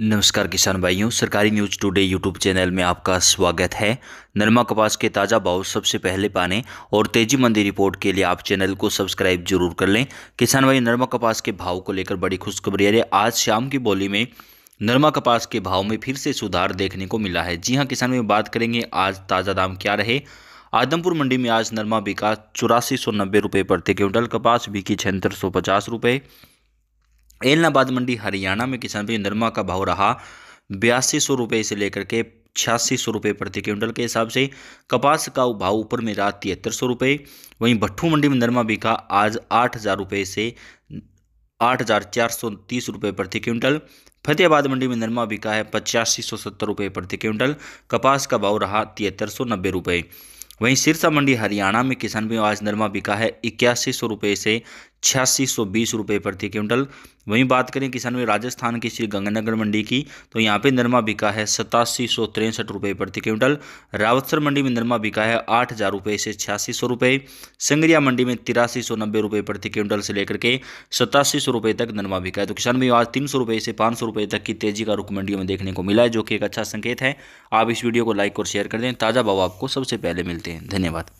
नमस्कार किसान भाइयों सरकारी न्यूज टुडे यूट्यूब चैनल में आपका स्वागत है नरमा कपास के ताज़ा भाव सबसे पहले पाने और तेजी मंदी रिपोर्ट के लिए आप चैनल को सब्सक्राइब जरूर कर लें किसान भाई नरमा कपास के भाव को लेकर बड़ी खुशखबरी है आज शाम की बोली में नरमा कपास के भाव में फिर से सुधार देखने को मिला है जी हाँ किसान भाई बात करेंगे आज ताज़ा दाम क्या रहे आदमपुर मंडी में आज नरमा बिका चौरासी सौ नब्बे रुपये प्रति क्विंटल कपास बिकी छिहत्तर सौ पचास रुपये एलनाबाद मंडी हरियाणा में किसान भाई नरमा का भाव रहा बयासी सौ रुपये से लेकर के छियासी सौ रुपये प्रति क्विंटल के हिसाब से कपास का भाव ऊपर में रहा तिहत्तर सौ रुपये वहीं भट्ठू मंडी में नरमा बिका आज आठ हज़ार रुपये से आठ हज़ार चार सौ तीस रुपये प्रति क्विंटल फतेहाबाद मंडी में नरमा बिका है पचासी सौ सत्तर रुपये प्रति क्विंटल कपास का भाव रहा तिहत्तर सौ नब्बे रुपये वहीं सिरसा मंडी हरियाणा में किसान भी आज नरमा बिका है इक्यासी सौ रुपये से छियासी सौ बीस रुपये प्रति क्विंटल वहीं बात करें किसानों में राजस्थान की श्री गंगानगर मंडी की तो यहाँ पे नरमा बिका है सतासी सौ तिरसठ रुपये प्रति क्विंटल रावतसर मंडी में नरमा बिका है आठ हज़ार रुपये से छियासी सौ रुपये संगरिया मंडी में तिरासी सौ नब्बे रुपये प्रति क्विंटल से लेकर के सतासी सौ रुपये तक नरमा बिका है तो किसान भाई आज तीन सौ रुपये से पाँच सौ रुपये तक की तेजी का रुख मंडियों में देखने को मिला है जो कि एक अच्छा संकेत है आप इस वीडियो को लाइक और शेयर कर दें ताज़ा भाव आपको सबसे पहले मिलते हैं धन्यवाद